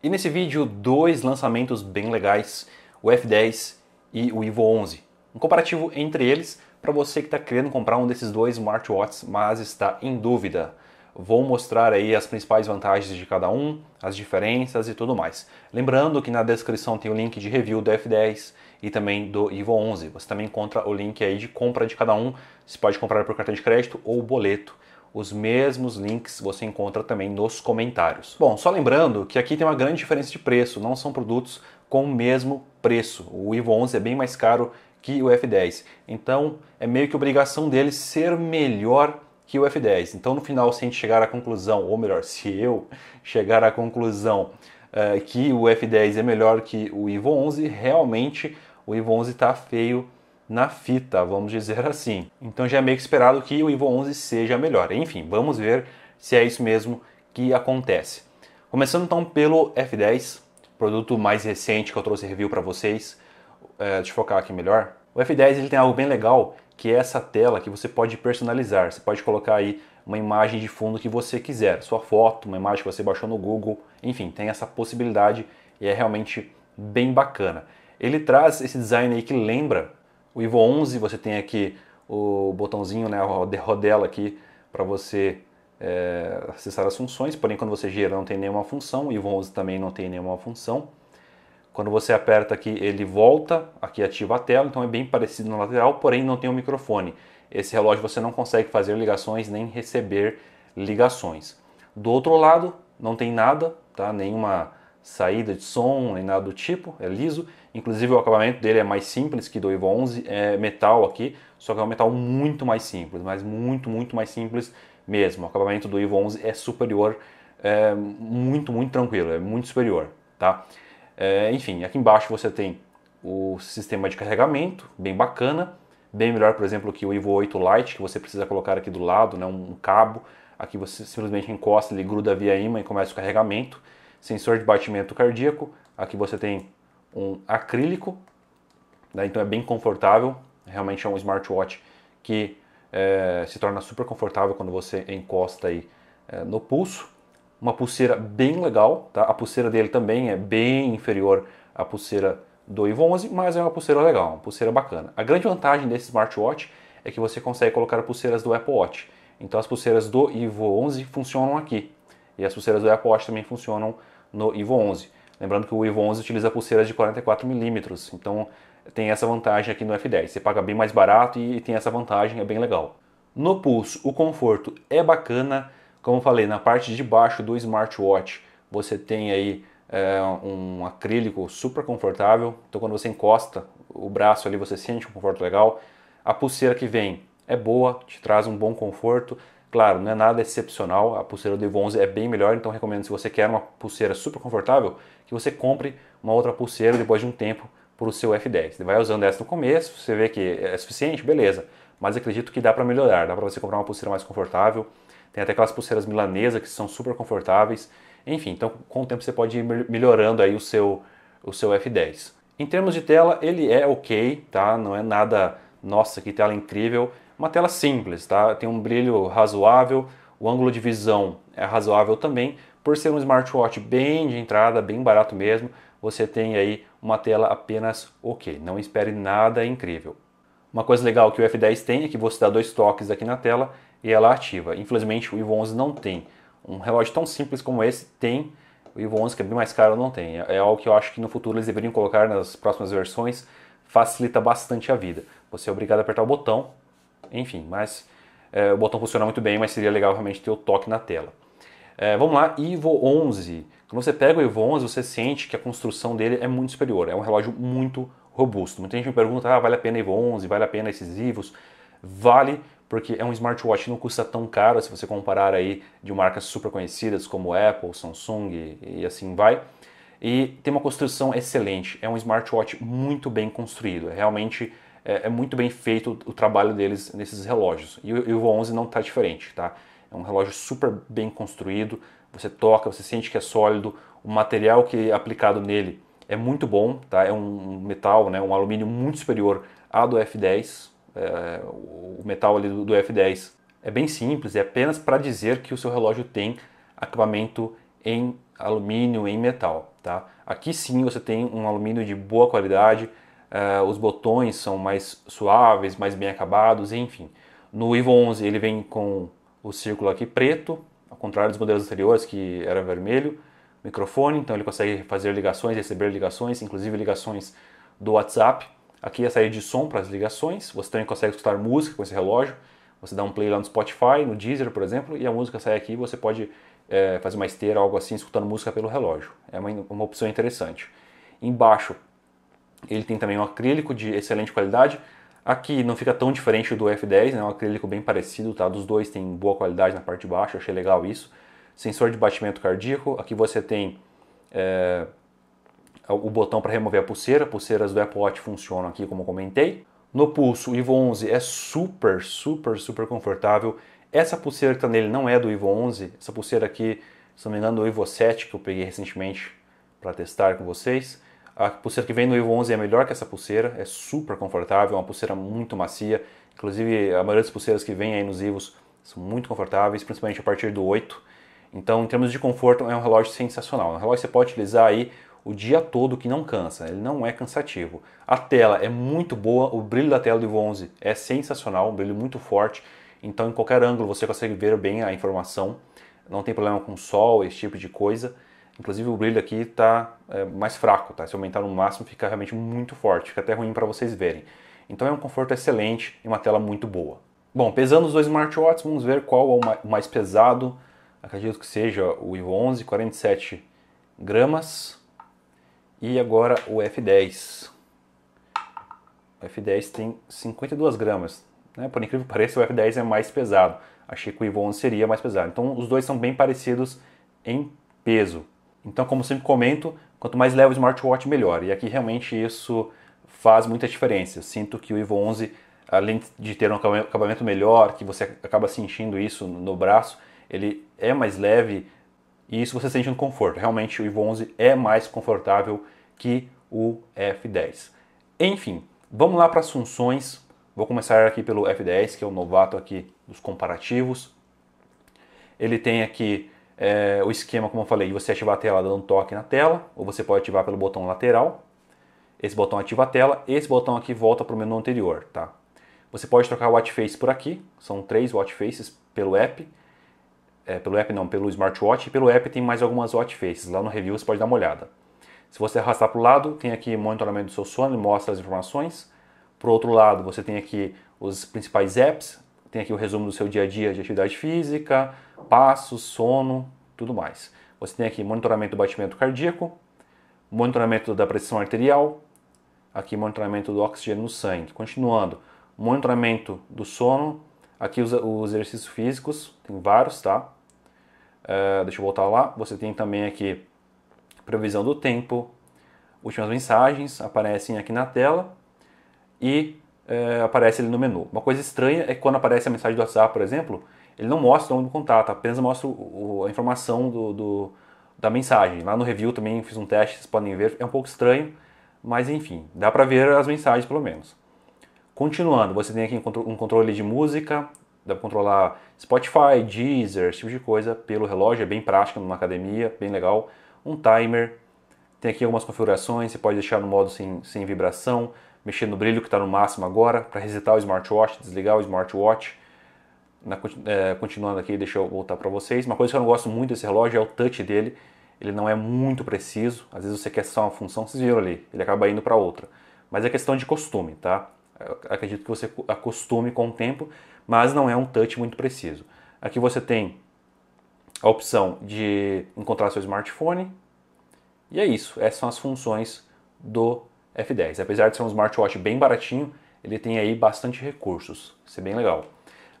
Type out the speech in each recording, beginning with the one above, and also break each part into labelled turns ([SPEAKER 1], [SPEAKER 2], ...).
[SPEAKER 1] E nesse vídeo, dois lançamentos bem legais, o F10 e o Ivo 11. Um comparativo entre eles para você que está querendo comprar um desses dois smartwatches, mas está em dúvida. Vou mostrar aí as principais vantagens de cada um, as diferenças e tudo mais. Lembrando que na descrição tem o link de review do F10 e também do Ivo 11. Você também encontra o link aí de compra de cada um. Você pode comprar por cartão de crédito ou boleto. Os mesmos links você encontra também nos comentários. Bom, só lembrando que aqui tem uma grande diferença de preço, não são produtos com o mesmo preço. O Ivo 11 é bem mais caro que o F10. Então, é meio que obrigação dele ser melhor que o F10. Então, no final, se a gente chegar à conclusão, ou melhor, se eu chegar à conclusão uh, que o F10 é melhor que o Ivo 11, realmente o Ivo 11 está feio na fita, vamos dizer assim. Então já é meio que esperado que o Evo 11 seja melhor. Enfim, vamos ver se é isso mesmo que acontece. Começando então pelo F10, produto mais recente que eu trouxe review para vocês. É, deixa eu focar aqui melhor. O F10 ele tem algo bem legal, que é essa tela que você pode personalizar. Você pode colocar aí uma imagem de fundo que você quiser, sua foto, uma imagem que você baixou no Google, enfim, tem essa possibilidade e é realmente bem bacana. Ele traz esse design aí que lembra o Ivo 11 você tem aqui o botãozinho, né, a rodela aqui para você é, acessar as funções, porém quando você gira não tem nenhuma função, o Ivo 11 também não tem nenhuma função. Quando você aperta aqui, ele volta, aqui ativa a tela, então é bem parecido no lateral, porém não tem o um microfone. Esse relógio você não consegue fazer ligações nem receber ligações. Do outro lado, não tem nada, tá? Nenhuma saída de som nem nada do tipo, é liso. Inclusive o acabamento dele é mais simples que do Evo 11, é metal aqui, só que é um metal muito mais simples, mas muito, muito mais simples mesmo. O acabamento do Evo 11 é superior, é muito, muito tranquilo, é muito superior, tá? É, enfim, aqui embaixo você tem o sistema de carregamento, bem bacana, bem melhor, por exemplo, que o Evo 8 Lite, que você precisa colocar aqui do lado, né, um cabo, aqui você simplesmente encosta, ele gruda via imã e começa o carregamento sensor de batimento cardíaco. Aqui você tem um acrílico, né? então é bem confortável. Realmente é um smartwatch que é, se torna super confortável quando você encosta aí é, no pulso. Uma pulseira bem legal, tá? A pulseira dele também é bem inferior à pulseira do Ivo 11, mas é uma pulseira legal, uma pulseira bacana. A grande vantagem desse smartwatch é que você consegue colocar pulseiras do Apple Watch. Então as pulseiras do Ivo 11 funcionam aqui. E as pulseiras do Apple Watch também funcionam no Ivo 11. Lembrando que o Ivo 11 utiliza pulseiras de 44mm, então tem essa vantagem aqui no F10. Você paga bem mais barato e tem essa vantagem, é bem legal. No pulso, o conforto é bacana. Como falei, na parte de baixo do smartwatch você tem aí é, um acrílico super confortável. Então quando você encosta o braço ali, você sente um conforto legal. A pulseira que vem é boa, te traz um bom conforto. Claro, não é nada excepcional, a pulseira do Ivo 11 é bem melhor, então recomendo se você quer uma pulseira super confortável, que você compre uma outra pulseira depois de um tempo para o seu F10. Você vai usando essa no começo, você vê que é suficiente, beleza. Mas acredito que dá para melhorar, dá para você comprar uma pulseira mais confortável. Tem até aquelas pulseiras milanesas que são super confortáveis. Enfim, então com o tempo você pode ir melhorando aí o seu, o seu F10. Em termos de tela, ele é ok, tá? Não é nada, nossa, que tela incrível uma tela simples, tá? Tem um brilho razoável, o ângulo de visão é razoável também. Por ser um smartwatch bem de entrada, bem barato mesmo, você tem aí uma tela apenas ok. Não espere nada incrível. Uma coisa legal que o F10 tem é que você dá dois toques aqui na tela e ela ativa. Infelizmente o Ivo 11 não tem. Um relógio tão simples como esse tem, o Ivo 11 que é bem mais caro não tem. É algo que eu acho que no futuro eles deveriam colocar nas próximas versões, facilita bastante a vida. Você é obrigado a apertar o botão enfim, mas é, o botão funciona muito bem, mas seria legal realmente ter o toque na tela. É, vamos lá, Evo 11. Quando você pega o Evo 11, você sente que a construção dele é muito superior. É um relógio muito robusto. Muita gente me pergunta, ah, vale a pena Evo 11? Vale a pena esses Evos? Vale, porque é um smartwatch não custa tão caro se você comparar aí de marcas super conhecidas como Apple, Samsung e assim vai. E tem uma construção excelente. É um smartwatch muito bem construído. É realmente é, é muito bem feito o, o, trabalho deles nesses relógios. E o, e o 11 não está diferente, tá? É um relógio super bem construído, você toca, você sente que é sólido, o material que é aplicado nele é muito bom, tá? É um metal, né, um alumínio muito superior ao do F10. É, o metal ali do, do F10 é bem simples, é apenas para dizer que o seu relógio tem acabamento em alumínio, em metal, tá? Aqui sim você tem um alumínio de boa qualidade, uh, os botões são mais suaves, mais bem acabados, enfim. No Evo 11 ele vem com o círculo aqui preto, ao contrário dos modelos anteriores que era vermelho, microfone, então ele consegue fazer ligações, receber ligações, inclusive ligações do WhatsApp. Aqui é a saída de som para as ligações, você também consegue escutar música com esse relógio, você dá um play lá no Spotify, no Deezer, por exemplo, e a música sai aqui você pode é, fazer uma esteira, algo assim, escutando música pelo relógio. É uma, uma opção interessante. Embaixo ele tem também um acrílico de excelente qualidade. Aqui não fica tão diferente do F10, né? É um acrílico bem parecido, tá? Dos dois tem boa qualidade na parte de baixo, achei legal isso. Sensor de batimento cardíaco. Aqui você tem é, o botão para remover a pulseira. Pulseiras do Apple Watch funcionam aqui, como comentei. No pulso, o Ivo 11 é super, super, super confortável. Essa pulseira que está nele não é do Ivo 11. Essa pulseira aqui, se não me engano, do Ivo 7 que eu peguei recentemente para testar com vocês. A pulseira que vem no Evo 11 é melhor que essa pulseira, é super confortável, é uma pulseira muito macia. Inclusive, a maioria das pulseiras que vem aí nos Evos são muito confortáveis, principalmente a partir do 8. Então, em termos de conforto, é um relógio sensacional. É um relógio que você pode utilizar aí o dia todo que não cansa, ele não é cansativo. A tela é muito boa, o brilho da tela do Evo 11 é sensacional, um brilho muito forte. Então, em qualquer ângulo você consegue ver bem a informação, não tem problema com sol, esse tipo de coisa. Inclusive o brilho aqui está é, mais fraco, tá? Se aumentar no máximo fica realmente muito forte, fica até ruim para vocês verem. Então é um conforto excelente e uma tela muito boa. Bom, pesando os dois smartwatches, vamos ver qual é o mais pesado. Acredito que seja o Vivo 11, 47 gramas. E agora o F10. O F10 tem 52 gramas. Né? Por incrível que pareça, o F10 é mais pesado. Achei que o Vivo 11 seria mais pesado. Então os dois são bem parecidos em peso. Então, como sempre comento, quanto mais leve o smartwatch, melhor. E aqui realmente isso faz muita diferença. Eu sinto que o Evo 11, além de ter um acabamento melhor, que você acaba sentindo isso no braço, ele é mais leve e isso você sente no conforto. Realmente o Evo 11 é mais confortável que o F10. Enfim, vamos lá para as funções. Vou começar aqui pelo F10, que é o novato aqui dos comparativos. Ele tem aqui é, o esquema, como eu falei, de você ativar a tela dando um toque na tela, ou você pode ativar pelo botão lateral. Esse botão ativa a tela, esse botão aqui volta para o menu anterior, tá? Você pode trocar o watch face por aqui, são três watch faces pelo app. É, pelo app não, pelo smartwatch. E pelo app tem mais algumas watch faces, lá no review você pode dar uma olhada. Se você arrastar para o lado, tem aqui monitoramento do seu sono, ele mostra as informações. Por outro lado, você tem aqui os principais apps, tem aqui o resumo do seu dia a dia de atividade física, passos, sono, tudo mais. Você tem aqui monitoramento do batimento cardíaco, monitoramento da pressão arterial, aqui monitoramento do oxigênio no sangue. Continuando, monitoramento do sono, aqui os, os exercícios físicos, tem vários, tá? Uh, deixa eu voltar lá. Você tem também aqui previsão do tempo, últimas mensagens aparecem aqui na tela e é, aparece ele no menu. Uma coisa estranha é que quando aparece a mensagem do WhatsApp, por exemplo, ele não mostra o nome do contato, apenas mostra o, a informação do, do, da mensagem. Lá no review também fiz um teste, vocês podem ver, é um pouco estranho, mas enfim, dá para ver as mensagens pelo menos. Continuando, você tem aqui um controle de música, dá para controlar Spotify, Deezer, esse tipo de coisa pelo relógio, é bem prático numa academia, bem legal. Um timer, tem aqui algumas configurações, você pode deixar no modo sem, sem vibração, mexer no brilho que está no máximo agora, para resetar o smartwatch, desligar o smartwatch. Na, é, continuando aqui, deixa eu voltar para vocês. Uma coisa que eu não gosto muito desse relógio é o touch dele. Ele não é muito preciso. Às vezes você quer só uma função, vocês viram ali, ele acaba indo para outra. Mas é questão de costume, tá? Eu acredito que você acostume com o tempo, mas não é um touch muito preciso. Aqui você tem a opção de encontrar seu smartphone. E é isso, essas são as funções do F10. Apesar de ser um smartwatch bem baratinho, ele tem aí bastante recursos, isso é bem legal.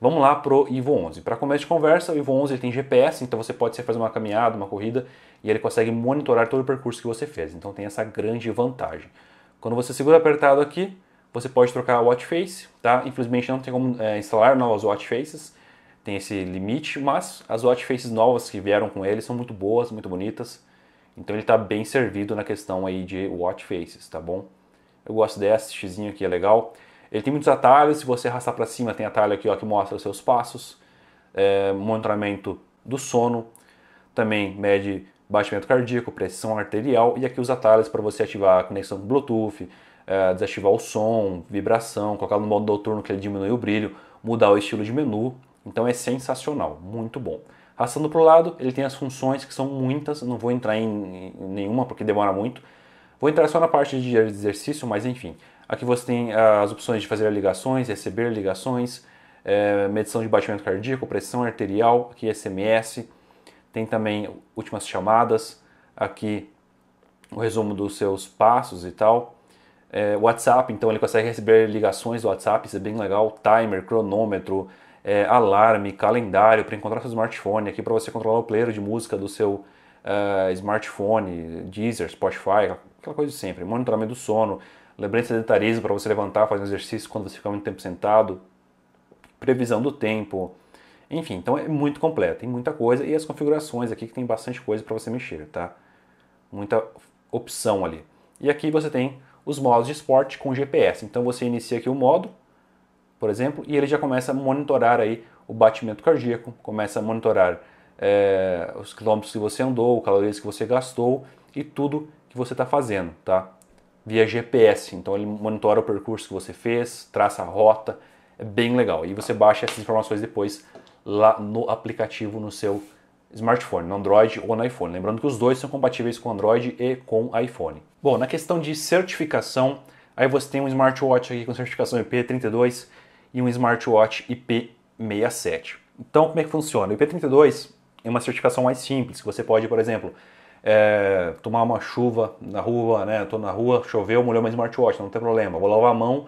[SPEAKER 1] Vamos lá pro Ivo 11. Para começo de conversa, o Ivo 11 tem GPS, então você pode fazer uma caminhada, uma corrida, e ele consegue monitorar todo o percurso que você fez. Então tem essa grande vantagem. Quando você segura apertado aqui, você pode trocar a watch face, tá? Infelizmente não tem como é, instalar novas watch faces, tem esse limite, mas as watch faces novas que vieram com ele são muito boas, muito bonitas. Então ele está bem servido na questão aí de watch faces, tá bom? Eu gosto dessa, xizinho aqui é legal. Ele tem muitos atalhos, se você arrastar para cima tem atalho aqui ó, que mostra os seus passos, é, monitoramento do sono, também mede batimento cardíaco, pressão arterial e aqui os atalhos para você ativar a conexão com Bluetooth, é, desativar o som, vibração, colocar no modo noturno que ele diminui o brilho, mudar o estilo de menu. Então é sensacional, muito bom. Arrastando para o lado, ele tem as funções que são muitas, não vou entrar em nenhuma porque demora muito. Vou entrar só na parte de exercício, mas enfim. Aqui você tem ah, as opções de fazer ligações, receber ligações, é, medição de batimento cardíaco, pressão arterial, aqui SMS. Tem também últimas chamadas, aqui o resumo dos seus passos e tal. É, WhatsApp, então ele consegue receber ligações do WhatsApp, isso é bem legal. Timer, cronômetro, é, alarme, calendário para encontrar seu smartphone, aqui para você controlar o player de música do seu uh, smartphone, Deezer, Spotify, aquela coisa de sempre. Monitoramento do sono, lembrança de sedentarismo para você levantar, fazer um exercício quando você fica muito tempo sentado, previsão do tempo, enfim, então é muito completo, tem muita coisa e as configurações aqui que tem bastante coisa para você mexer, tá? Muita opção ali. E aqui você tem os modos de esporte com GPS. Então você inicia aqui o modo, por exemplo, e ele já começa a monitorar aí o batimento cardíaco, começa a monitorar é, os quilômetros que você andou, calorias que você gastou e tudo que você está fazendo, tá? Via GPS, então ele monitora o percurso que você fez, traça a rota, é bem legal. E você baixa essas informações depois lá no aplicativo no seu smartphone, no Android ou no iPhone. Lembrando que os dois são compatíveis com Android e com iPhone. Bom, na questão de certificação, aí você tem um smartwatch aqui com certificação IP32 e um smartwatch IP67. Então, como é que funciona? O IP32 é uma certificação mais simples, que você pode, por exemplo, é, tomar uma chuva na rua, né? Estou na rua, choveu, molhou meu smartwatch, não tem problema. Vou lavar a mão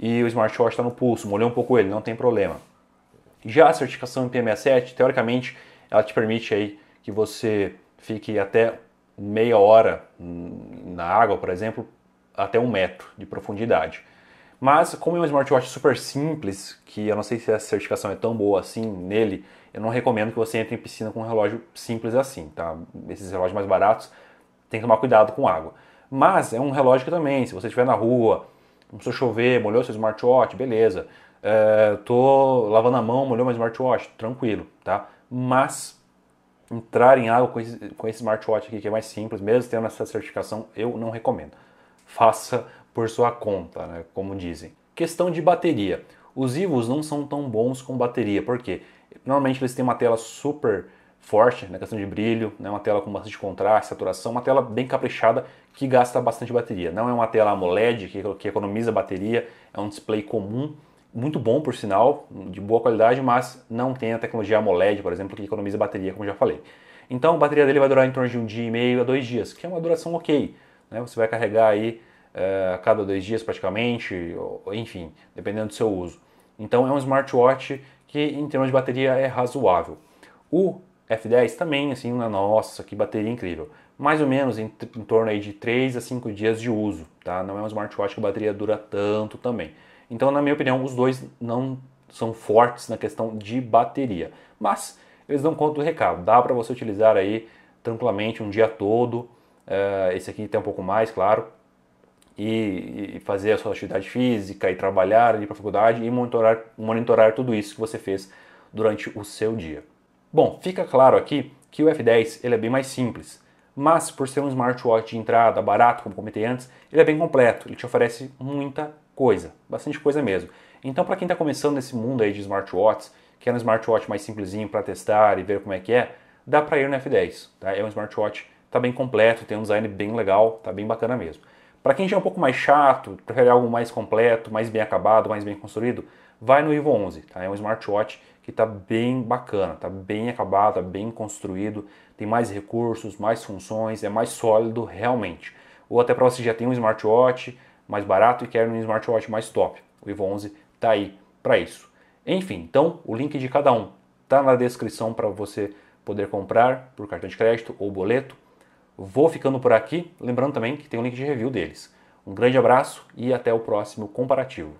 [SPEAKER 1] e o smartwatch está no pulso, molhei um pouco ele, não tem problema. Já a certificação IP67, teoricamente, ela te permite aí que você fique até meia hora hum, na água, por exemplo, até um metro de profundidade. Mas como é um smartwatch super simples, que eu não sei se essa certificação é tão boa assim nele, eu não recomendo que você entre em piscina com um relógio simples assim, tá? Esses relógios mais baratos tem que tomar cuidado com água. Mas é um relógio que também, se você estiver na rua, começou a chover, molhou seu smartwatch, beleza. É, tô lavando a mão, molhou meu smartwatch, tranquilo, tá? Mas entrar em água com esse, com esse smartwatch aqui, que é mais simples, mesmo tendo essa certificação, eu não recomendo. Faça por sua conta, né, como dizem. Questão de bateria. Os Ivos não são tão bons com bateria, porque normalmente eles têm uma tela super forte na né, questão de brilho, né, uma tela com bastante contraste, saturação, uma tela bem caprichada que gasta bastante bateria. Não é uma tela AMOLED que, que economiza bateria, é um display comum, muito bom por sinal, de boa qualidade, mas não tem a tecnologia AMOLED, por exemplo, que economiza bateria, como já falei. Então a bateria dele vai durar em torno de um dia e meio a dois dias, que é uma duração ok. Né? Você vai carregar aí é, a cada dois dias praticamente, enfim, dependendo do seu uso. Então é um smartwatch que em termos de bateria é razoável. O F10 também, assim, né, nossa, que bateria incrível. Mais ou menos em, em torno aí de 3 a 5 dias de uso, tá? Não é um smartwatch que a bateria dura tanto também. Então, na minha opinião, os dois não são fortes na questão de bateria, mas eles dão conta do recado. Dá para você utilizar aí tranquilamente um dia todo. É, esse aqui tem um pouco mais, claro, e, e fazer a sua atividade física e trabalhar, ir para a faculdade e monitorar, monitorar tudo isso que você fez durante o seu dia. Bom, fica claro aqui que o F10 ele é bem mais simples, mas por ser um smartwatch de entrada barato, como comentei antes, ele é bem completo, ele te oferece muita coisa, bastante coisa mesmo. Então, para quem está começando nesse mundo aí de smartwatches, quer é um smartwatch mais simplesinho para testar e ver como é que é, dá para ir no F10. Tá? É um smartwatch, tá bem completo, tem um design bem legal, tá bem bacana mesmo. Para quem já é um pouco mais chato, prefere algo mais completo, mais bem acabado, mais bem construído, vai no Vivo 11, tá? É um smartwatch que está bem bacana, está bem acabado, tá bem construído, tem mais recursos, mais funções, é mais sólido realmente. Ou até para você já tem um smartwatch mais barato e quer um smartwatch mais top. O Vivo 11 está aí para isso. Enfim, então o link de cada um está na descrição para você poder comprar por cartão de crédito ou boleto Vou ficando por aqui, lembrando também que tem um link de review deles. Um grande abraço e até o próximo comparativo.